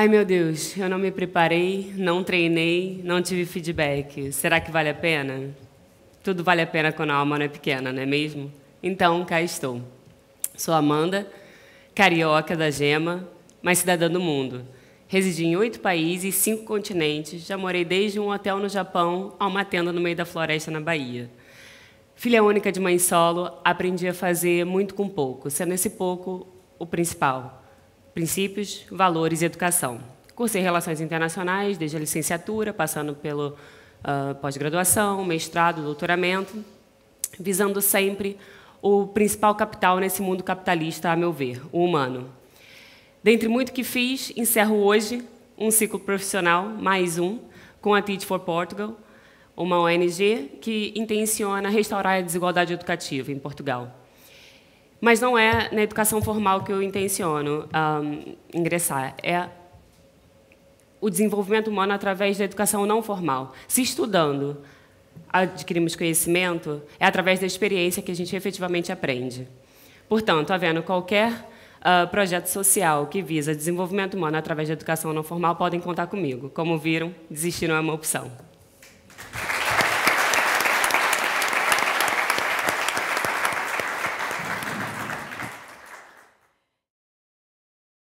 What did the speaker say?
Ai meu Deus, eu não me preparei, não treinei, não tive feedback. Será que vale a pena? Tudo vale a pena quando a alma não é pequena, não é mesmo? Então, cá estou. Sou Amanda, carioca da Gema, mas cidadã do mundo. Residi em oito países, cinco continentes, já morei desde um hotel no Japão a uma tenda no meio da floresta na Bahia. Filha única de mãe solo, aprendi a fazer muito com pouco, sendo esse pouco o principal princípios, valores e educação. Cursei Relações Internacionais desde a licenciatura, passando pelo uh, pós-graduação, mestrado, doutoramento, visando sempre o principal capital nesse mundo capitalista, a meu ver, o humano. Dentre muito que fiz, encerro hoje um ciclo profissional, mais um, com a Teach for Portugal, uma ONG que intenciona restaurar a desigualdade educativa em Portugal. Mas não é na educação formal que eu intenciono um, ingressar. É o desenvolvimento humano através da educação não formal. Se estudando, adquirimos conhecimento, é através da experiência que a gente efetivamente aprende. Portanto, havendo qualquer uh, projeto social que visa desenvolvimento humano através da educação não formal, podem contar comigo. Como viram, desistir não é uma opção.